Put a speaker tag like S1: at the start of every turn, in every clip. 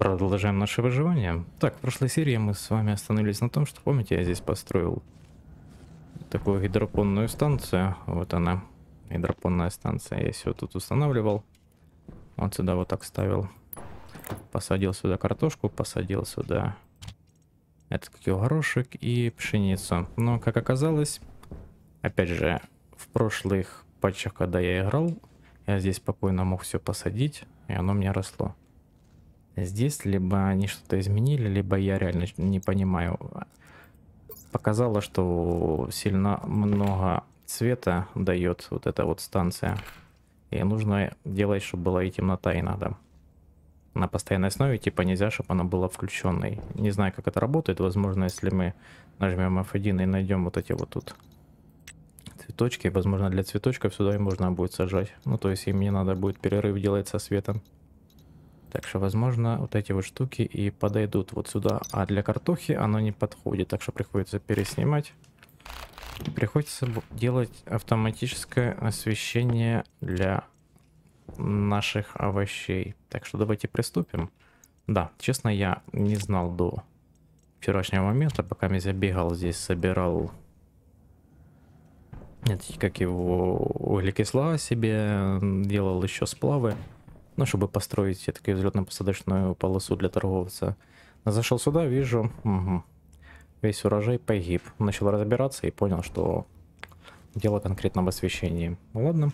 S1: Продолжаем наше выживание. Так, в прошлой серии мы с вами остановились на том, что, помните, я здесь построил такую гидропонную станцию. Вот она, гидропонная станция. Я все тут устанавливал. Вот сюда вот так ставил. Посадил сюда картошку, посадил сюда этот какие горошек и пшеницу. Но, как оказалось, опять же, в прошлых патчах, когда я играл, я здесь спокойно мог все посадить, и оно мне росло здесь, либо они что-то изменили, либо я реально не понимаю. Показало, что сильно много цвета дает вот эта вот станция. И нужно делать, чтобы была и темнота иногда. На постоянной основе, типа нельзя, чтобы она была включенной. Не знаю, как это работает. Возможно, если мы нажмем F1 и найдем вот эти вот тут цветочки, возможно, для цветочков сюда и можно будет сажать. Ну, то есть им не надо будет перерыв делать со светом. Так что, возможно, вот эти вот штуки и подойдут вот сюда. А для картохи оно не подходит, так что приходится переснимать. приходится делать автоматическое освещение для наших овощей. Так что давайте приступим. Да, честно, я не знал до вчерашнего момента, пока я бегал здесь, собирал нет, как его, углекисла себе, делал еще сплавы ну, чтобы построить все такую взлетно-посадочную полосу для торговца. Зашел сюда, вижу, угу. весь урожай погиб. Начал разбираться и понял, что дело конкретно в освещении. Ладно,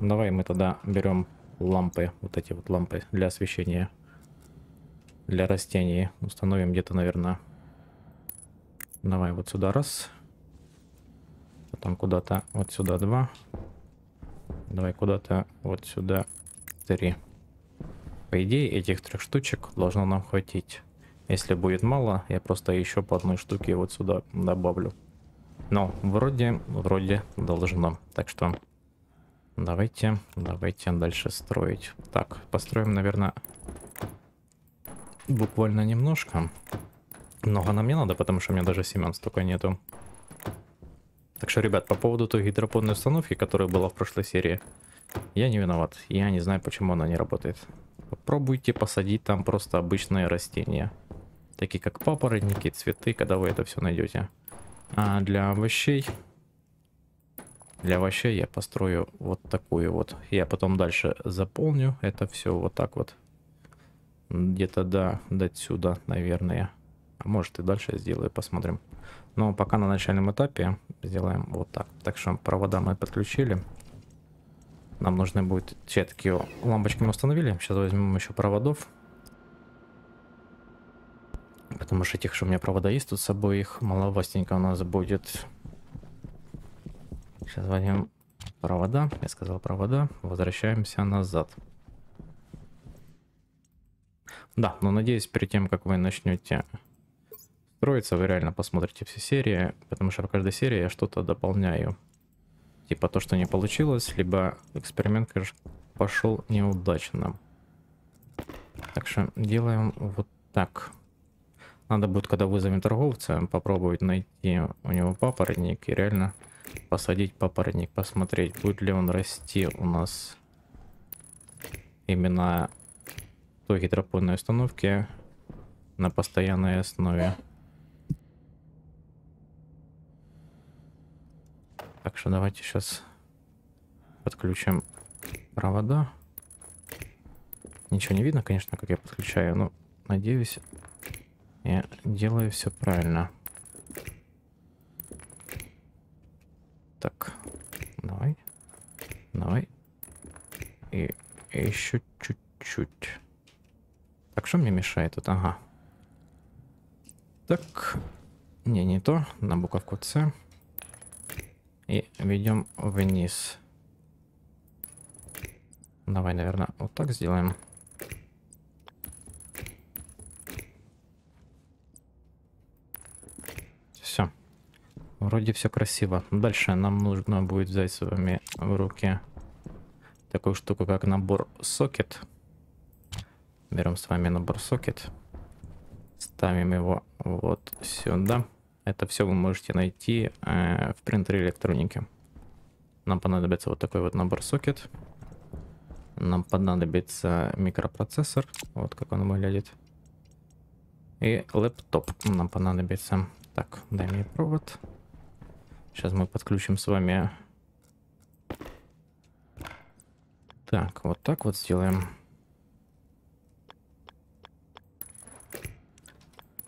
S1: давай мы тогда берем лампы, вот эти вот лампы для освещения, для растений. Установим где-то, наверное, давай вот сюда раз, потом куда-то вот сюда два, давай куда-то вот сюда три. По идее, этих трех штучек должно нам хватить. Если будет мало, я просто еще по одной штуке вот сюда добавлю. Но вроде, вроде должно. Так что давайте, давайте дальше строить. Так, построим, наверное, буквально немножко. Много нам не надо, потому что у меня даже семян столько нету. Так что, ребят, по поводу той гидропонной установки, которая была в прошлой серии, я не виноват. Я не знаю, почему она не работает попробуйте посадить там просто обычные растения. Такие как папоротники, цветы, когда вы это все найдете. А для овощей... Для овощей я построю вот такую вот. Я потом дальше заполню это все вот так вот. Где-то до, до сюда, наверное. А может и дальше сделаю, посмотрим. Но пока на начальном этапе сделаем вот так. Так что провода мы подключили. Нам нужны будет все-таки лампочки мы установили. Сейчас возьмем еще проводов. Потому что тех, что у меня провода есть, тут с собой их маловастенько у нас будет. Сейчас возьмем провода. Я сказал провода. Возвращаемся назад. Да, но ну, надеюсь, перед тем, как вы начнете строиться, вы реально посмотрите все серии, потому что в каждой серии я что-то дополняю. Типа то, что не получилось, либо эксперимент, конечно, пошел неудачно. Так что делаем вот так. Надо будет, когда вызовем торговца, попробовать найти у него папоротник и реально посадить папоротник, посмотреть, будет ли он расти у нас именно той гидропонной установки на постоянной основе. Так что давайте сейчас подключим провода. Ничего не видно, конечно, как я подключаю, но надеюсь, я делаю все правильно. Так, давай, давай. И, и еще чуть-чуть. Так, что мне мешает тут? Ага. Так, не, не то, на буковку С и ведем вниз. Давай, наверное, вот так сделаем. Все. Вроде все красиво. Дальше нам нужно будет взять с вами в руки такую штуку, как набор сокет. Берем с вами набор сокет. Ставим его вот сюда. Это все вы можете найти э, в принтере электроники. Нам понадобится вот такой вот набор сокет. Нам понадобится микропроцессор, вот как он выглядит. И лэптоп нам понадобится. Так, дай мне провод. Сейчас мы подключим с вами. Так, вот так вот сделаем.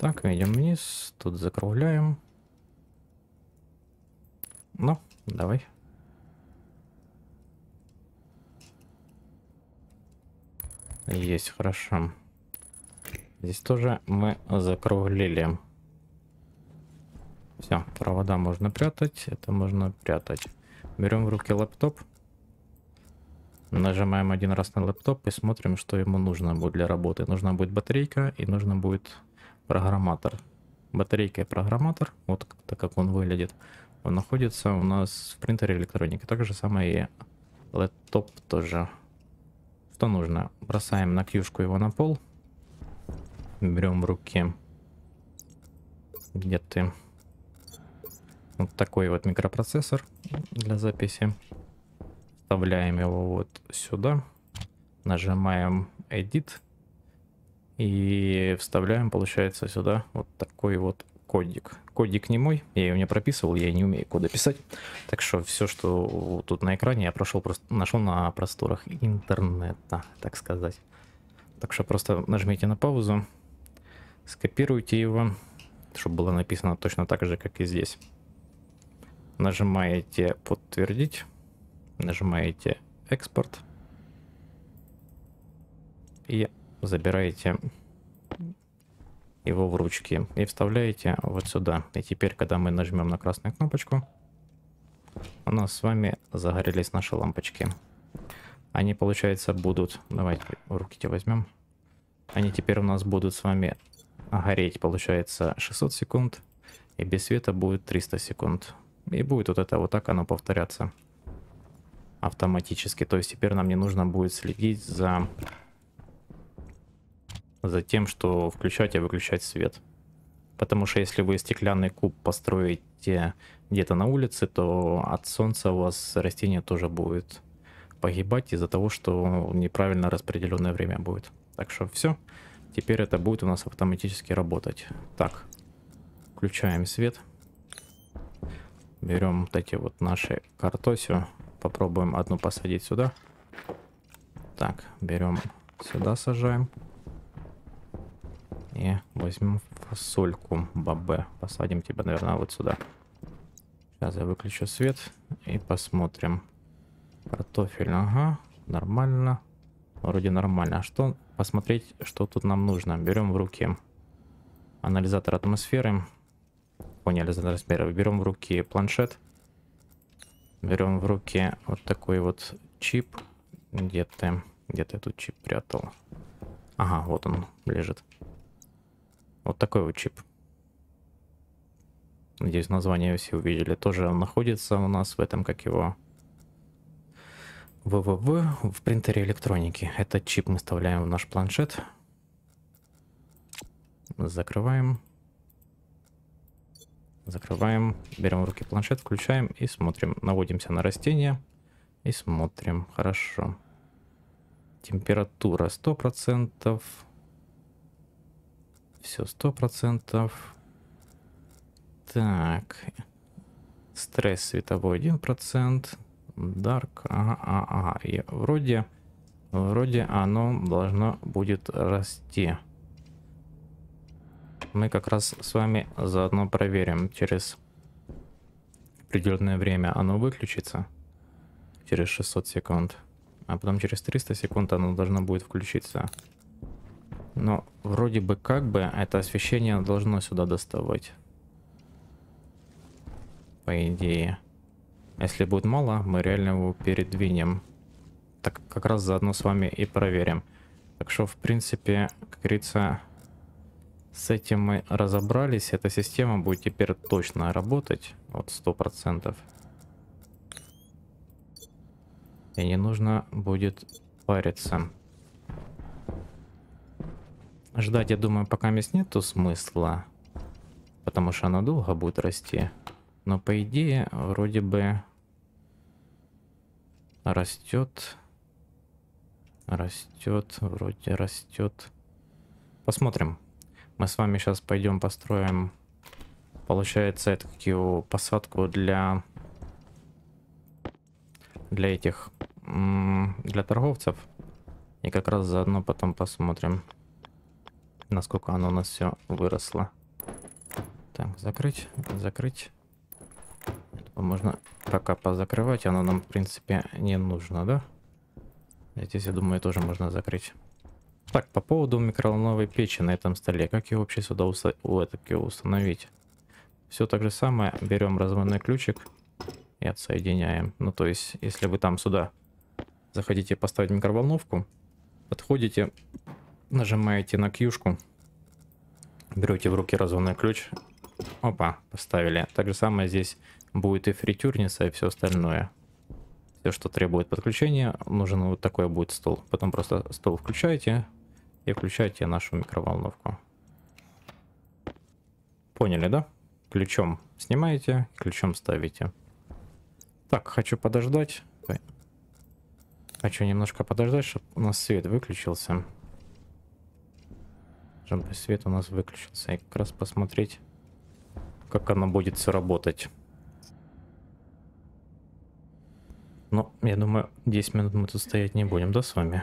S1: Так, идем вниз, тут закругляем. Ну, давай. Есть, хорошо. Здесь тоже мы закруглили. Все, провода можно прятать, это можно прятать. Берем в руки лэптоп. Нажимаем один раз на лэптоп и смотрим, что ему нужно будет для работы. Нужна будет батарейка и нужно будет программатор. Батарейка и программатор, вот так как он выглядит, он находится у нас в принтере электроники. Так же самое и лэптоп тоже. Что нужно? Бросаем на кьюшку его на пол. Берем в руки. Где ты? Вот такой вот микропроцессор для записи. Вставляем его вот сюда. Нажимаем Edit. И вставляем, получается, сюда вот такой вот кодик. Кодик не мой, я его не прописывал, я не умею коды писать. Так что все, что тут на экране, я прошел просто, нашел на просторах интернета, так сказать. Так что просто нажмите на паузу, скопируйте его, чтобы было написано точно так же, как и здесь. Нажимаете «Подтвердить», нажимаете «Экспорт». И забираете его в ручки и вставляете вот сюда. И теперь, когда мы нажмем на красную кнопочку, у нас с вами загорелись наши лампочки. Они, получается, будут... Давайте руки-то возьмем. Они теперь у нас будут с вами гореть, получается, 600 секунд. И без света будет 300 секунд. И будет вот это вот так оно повторяться автоматически. То есть теперь нам не нужно будет следить за за тем, что включать и а выключать свет. Потому что если вы стеклянный куб построите где-то на улице, то от солнца у вас растение тоже будет погибать из-за того, что неправильно распределенное время будет. Так что все. Теперь это будет у нас автоматически работать. Так, включаем свет. Берем вот эти вот наши картосю. Попробуем одну посадить сюда. Так, берем сюда, сажаем возьмем фасольку бабе. Посадим тебя, наверное, вот сюда. Сейчас я выключу свет и посмотрим. Картофель, ага, нормально. Вроде нормально. А что посмотреть, что тут нам нужно? Берем в руки анализатор атмосферы. Поняли, за атмосферы. Берем в руки планшет. Берем в руки вот такой вот чип. Где ты? Где ты этот чип прятал? Ага, вот он лежит. Вот такой вот чип. Надеюсь, название все увидели. Тоже он находится у нас в этом, как его... ВВВ в принтере электроники. Этот чип мы вставляем в наш планшет. Закрываем. Закрываем. Берем в руки планшет, включаем и смотрим. Наводимся на растение и смотрим. Хорошо. Температура 100%. Все, сто процентов. Так. Стресс световой 1%. Дарк. Ага, а, ага. И вроде, вроде оно должно будет расти. Мы как раз с вами заодно проверим через определенное время оно выключится через 600 секунд, а потом через 300 секунд оно должно будет включиться. Но вроде бы как бы это освещение должно сюда доставать. По идее. Если будет мало, мы реально его передвинем. Так как раз заодно с вами и проверим. Так что, в принципе, как говорится, с этим мы разобрались. Эта система будет теперь точно работать. Вот сто процентов. И не нужно будет париться. Ждать, я думаю, пока мест нету смысла. Потому что она долго будет расти. Но по идее, вроде бы... Растет. Растет, вроде растет. Посмотрим. Мы с вами сейчас пойдем построим, получается, эту такую посадку для, для этих, для торговцев. И как раз заодно потом посмотрим насколько оно у нас все выросло. Так, закрыть, закрыть. можно пока позакрывать, оно нам, в принципе, не нужно, да? А здесь, я думаю, тоже можно закрыть. Так, по поводу микроволновой печи на этом столе. Как ее вообще сюда уста... О, это ее установить? Все так же самое. Берем разманный ключик и отсоединяем. Ну, то есть, если вы там сюда захотите поставить микроволновку, подходите нажимаете на кьюшку, берете в руки разумный ключ, опа, поставили. Так же самое здесь будет и фритюрница, и все остальное. Все, что требует подключения, нужен вот такой будет стол. Потом просто стол включаете и включаете нашу микроволновку. Поняли, да? Ключом снимаете, ключом ставите. Так, хочу подождать. Хочу немножко подождать, чтобы у нас свет выключился чтобы свет у нас выключился, И как раз посмотреть, как она будет все работать. Но ну, я думаю, 10 минут мы тут стоять не будем, да, с вами?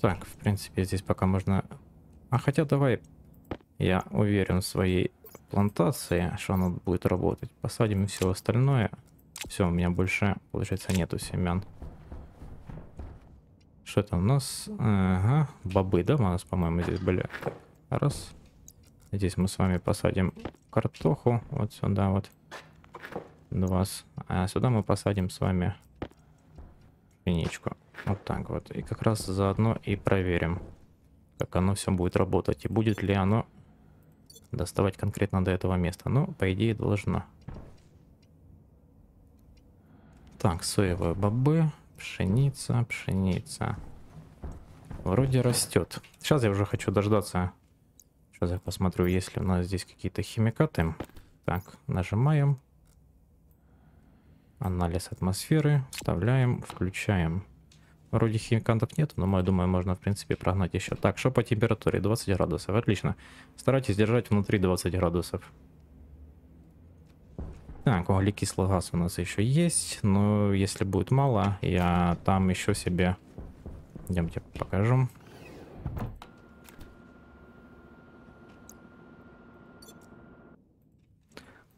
S1: Так, в принципе, здесь пока можно... А хотя давай, я уверен в своей плантации, что она будет работать. Посадим все остальное. Все, у меня больше, получается, нету семян. Что там у нас? Ага, бобы, да, у нас, по-моему, здесь были. Раз. Здесь мы с вами посадим картоху. Вот сюда вот. Два. А сюда мы посадим с вами пенечку. Вот так вот. И как раз заодно и проверим, как оно все будет работать. И будет ли оно доставать конкретно до этого места. Ну, по идее, должно. Так, соевые бобы. Пшеница, пшеница. Вроде растет. Сейчас я уже хочу дождаться. Сейчас я посмотрю, есть ли у нас здесь какие-то химикаты. Так, нажимаем. Анализ атмосферы. Вставляем, включаем. Вроде химикантов нет, но я думаю, можно, в принципе, прогнать еще. Так, что по температуре? 20 градусов. Отлично. Старайтесь держать внутри 20 градусов. Так, углекислый газ у нас еще есть, но если будет мало, я там еще себе... Идемте покажу.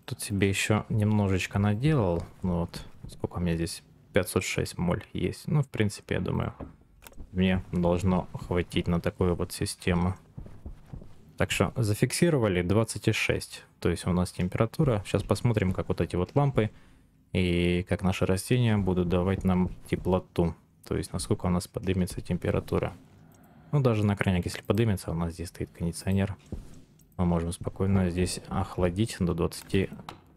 S1: Тут себе еще немножечко наделал. Ну вот, сколько у меня здесь? 506 моль есть. Ну, в принципе, я думаю, мне должно хватить на такую вот систему. Так что зафиксировали 26. То есть у нас температура. Сейчас посмотрим, как вот эти вот лампы и как наши растения будут давать нам теплоту. То есть насколько у нас поднимется температура. Ну, даже на крайняк, если поднимется, у нас здесь стоит кондиционер. Мы можем спокойно здесь охладить до 20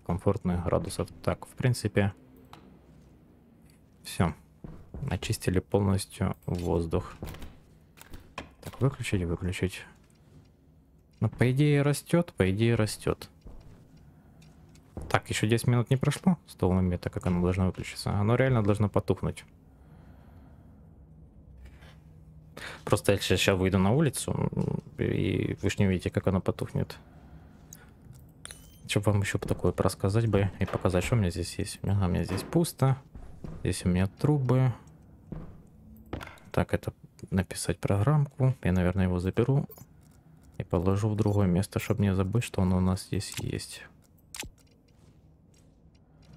S1: комфортных градусов. Так, в принципе, все. Очистили полностью воздух. Так, выключить, выключить. Но ну, по идее растет, по идее растет. Так, еще 10 минут не прошло с того момента, как оно должно выключиться. Оно реально должно потухнуть. Просто я сейчас выйду на улицу, и вы же не видите, как оно потухнет. Что вам еще такое рассказать бы и показать, что у меня здесь есть. Ага, у меня здесь пусто. Здесь у меня трубы. Так, это написать программку. Я, наверное, его заберу и положу в другое место, чтобы не забыть, что он у нас здесь есть.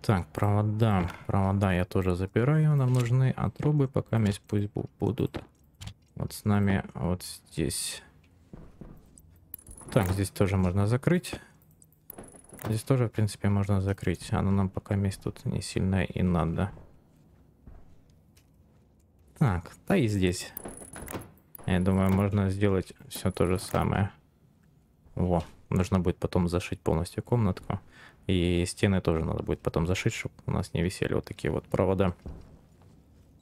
S1: Так, провода. Провода я тоже забираю, нам нужны, а трубы пока месть пусть будут. Вот с нами вот здесь. Так, здесь тоже можно закрыть. Здесь тоже, в принципе, можно закрыть. Оно а, нам пока месть тут не сильно и надо. Так, да и здесь. Я думаю, можно сделать все то же самое. Во. Нужно будет потом зашить полностью комнатку. И стены тоже надо будет потом зашить, чтобы у нас не висели вот такие вот провода.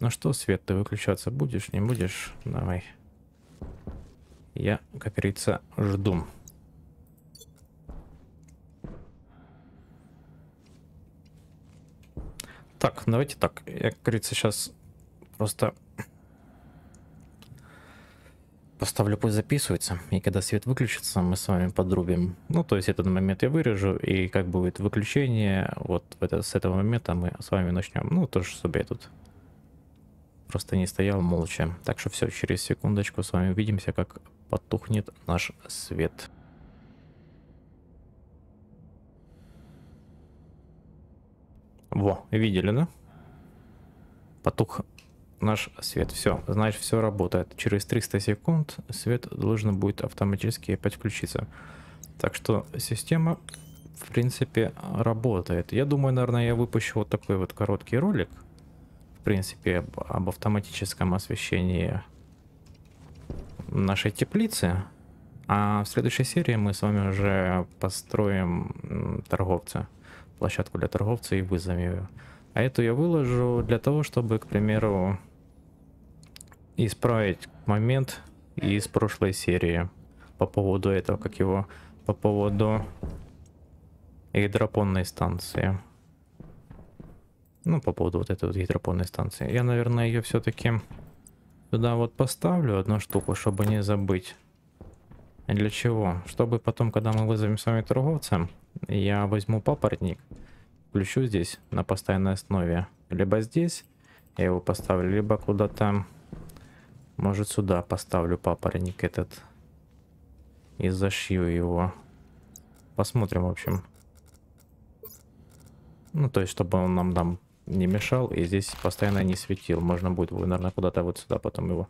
S1: Ну что, свет, ты выключаться будешь, не будешь? Давай. Я, как говорится, жду. Так, давайте так. Я, как говорится, сейчас просто оставлю, пусть записывается. И когда свет выключится, мы с вами подрубим. Ну, то есть этот момент я вырежу, и как будет выключение, вот это, с этого момента мы с вами начнем. Ну, тоже, чтобы я тут просто не стоял молча. Так что все, через секундочку с вами увидимся, как потухнет наш свет. Во, видели, да? Потух наш свет. Все, значит, все работает. Через 300 секунд свет должен будет автоматически подключиться. Так что система, в принципе, работает. Я думаю, наверное, я выпущу вот такой вот короткий ролик. В принципе, об, об автоматическом освещении нашей теплицы. А в следующей серии мы с вами уже построим торговца. Площадку для торговца и вызовем ее. А эту я выложу для того, чтобы, к примеру, исправить момент из прошлой серии по поводу этого, как его, по поводу гидропонной станции. Ну, по поводу вот этой вот гидропонной станции. Я, наверное, ее все-таки сюда вот поставлю одну штуку, чтобы не забыть. Для чего? Чтобы потом, когда мы вызовем с вами торговца, я возьму папоротник, включу здесь на постоянной основе. Либо здесь я его поставлю, либо куда-то. Может сюда поставлю папоротник этот. И зашью его. Посмотрим, в общем. Ну, то есть, чтобы он нам там не мешал и здесь постоянно не светил. Можно будет, наверное, куда-то вот сюда потом его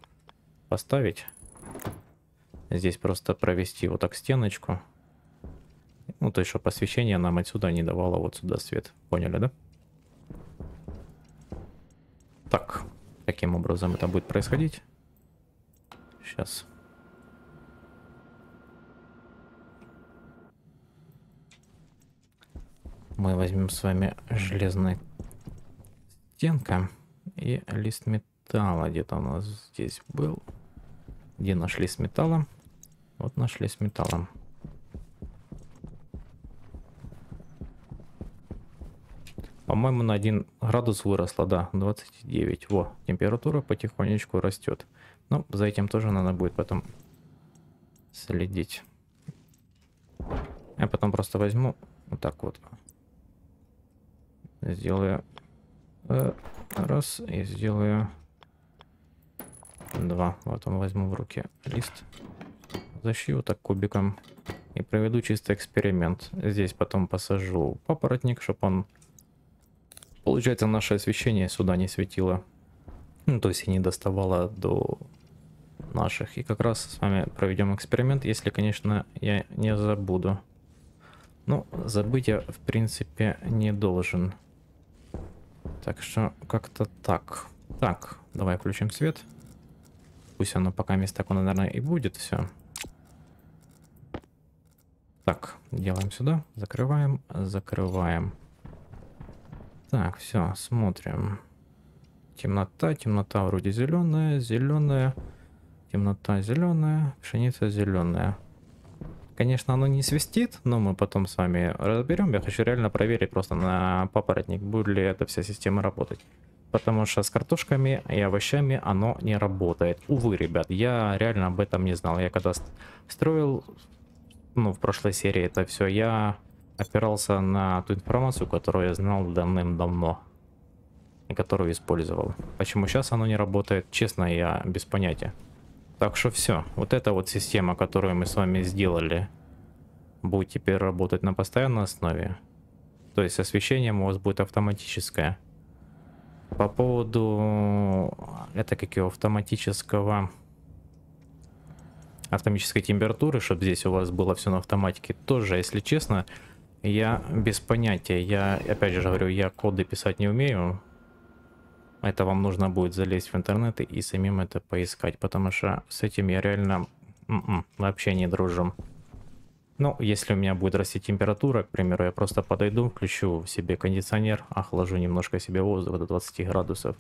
S1: поставить. Здесь просто провести вот так стеночку. Ну, то есть, чтобы освещение нам отсюда не давало вот сюда свет. Поняли, да? Так, таким образом это будет происходить. Сейчас. Мы возьмем с вами железная стенка и лист металла. Где-то у нас здесь был. Где нашли с металлом? Вот нашли с металлом. По-моему, на 1 градус выросла, да, 29. Во, температура потихонечку растет. Но ну, за этим тоже надо будет потом следить. Я потом просто возьму вот так вот. Сделаю э, раз и сделаю два. Потом возьму в руки лист. Защью так кубиком. И проведу чисто эксперимент. Здесь потом посажу папоротник, чтобы он Получается, наше освещение сюда не светило. Ну, то есть и не доставало до наших. И как раз с вами проведем эксперимент, если, конечно, я не забуду. Ну, забыть я, в принципе, не должен. Так что как-то так. Так, давай включим свет. Пусть оно пока мест так, оно, наверное, и будет все. Так, делаем сюда, закрываем, закрываем. Так, все, смотрим. Темнота, темнота вроде зеленая, зеленая, темнота зеленая, пшеница зеленая. Конечно, оно не свистит, но мы потом с вами разберем. Я хочу реально проверить просто на папоротник, будет ли эта вся система работать. Потому что с картошками и овощами оно не работает. Увы, ребят, я реально об этом не знал. Я когда строил, ну, в прошлой серии это все, я опирался на ту информацию, которую я знал давным-давно и которую использовал. Почему сейчас оно не работает, честно, я без понятия. Так что все, вот эта вот система, которую мы с вами сделали, будет теперь работать на постоянной основе. То есть освещение у вас будет автоматическое. По поводу это как его автоматического автоматической температуры, чтобы здесь у вас было все на автоматике, тоже, если честно, я без понятия. Я, опять же говорю, я коды писать не умею. Это вам нужно будет залезть в интернет и самим это поискать, потому что с этим я реально М м-м, -м, вообще не дружу. Ну, если у меня будет расти температура, к примеру, я просто подойду, включу себе кондиционер, охлажу немножко себе воздух до 20 градусов.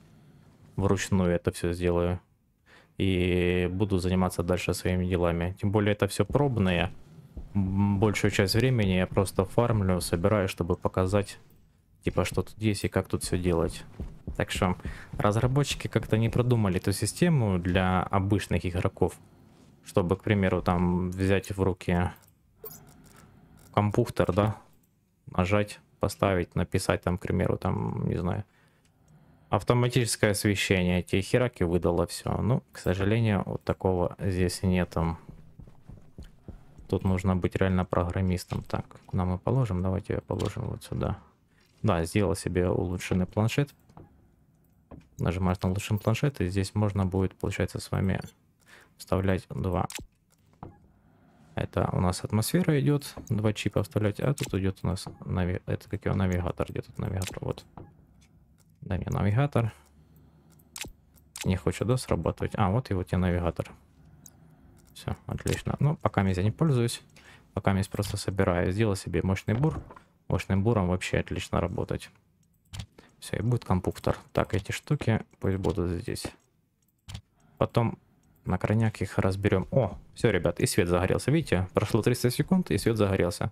S1: Вручную это все сделаю. И буду заниматься дальше своими делами. Тем более это все пробное большую часть времени я просто фармлю, собираю, чтобы показать, типа, что тут есть и как тут все делать. Так что разработчики как-то не продумали эту систему для обычных игроков, чтобы, к примеру, там взять в руки компьютер, да, нажать, поставить, написать там, к примеру, там, не знаю, автоматическое освещение, тебе хераки выдало все. Ну, к сожалению, вот такого здесь нету. Тут нужно быть реально программистом. Так, куда мы положим? Давайте ее положим вот сюда. Да, сделал себе улучшенный планшет. Нажимаешь на улучшенный планшет, и здесь можно будет, получается, с вами вставлять два. Это у нас атмосфера идет, два чипа вставлять, а тут идет у нас нави... это как его навигатор, где тут навигатор, вот. Да не, навигатор. Не хочу, да, срабатывать? А, вот и вот и навигатор. Все, отлично. Ну, пока я не пользуюсь. Пока я просто собираю. Сделал себе мощный бур. Мощным буром вообще отлично работать. Все, и будет компьютер. Так, эти штуки пусть будут здесь. Потом на крайняк их разберем. О, все, ребят, и свет загорелся. Видите, прошло 300 секунд, и свет загорелся.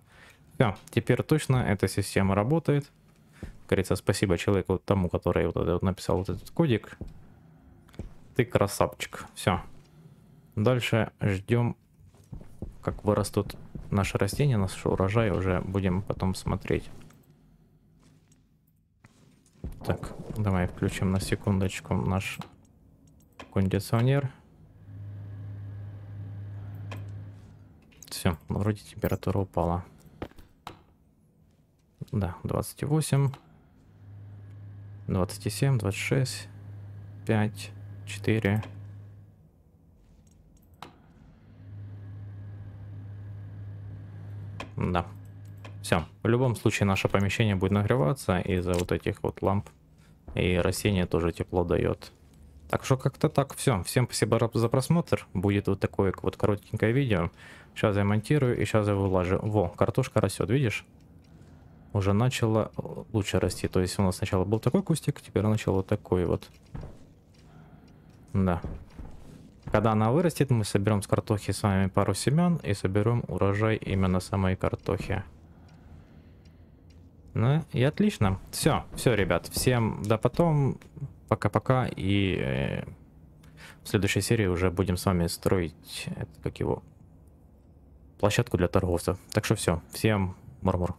S1: Все, теперь точно эта система работает. Как говорится, спасибо человеку тому, который вот, вот написал вот этот кодик. Ты красавчик. Все. Дальше ждем, как вырастут наши растения, наш урожай. Уже будем потом смотреть. Так, давай включим на секундочку наш кондиционер. Все, ну, вроде температура упала. Да, 28, 27, 26, 5, 4, Да. Все. В любом случае наше помещение будет нагреваться из-за вот этих вот ламп. И растение тоже тепло дает. Так что как-то так все. Всем спасибо за просмотр. Будет вот такое вот коротенькое видео. Сейчас я монтирую и сейчас я выложу. Во, картошка растет, видишь? Уже начала э, лучше расти. То есть у нас сначала был такой кустик, теперь начал вот такой вот. Да. Когда она вырастет, мы соберем с картохи с вами пару семян и соберем урожай именно самой картохи. Ну и отлично. Все, все, ребят. Всем до потом. Пока-пока. И э, в следующей серии уже будем с вами строить, это, как его, площадку для торговца. Так что все. Всем мур-мур.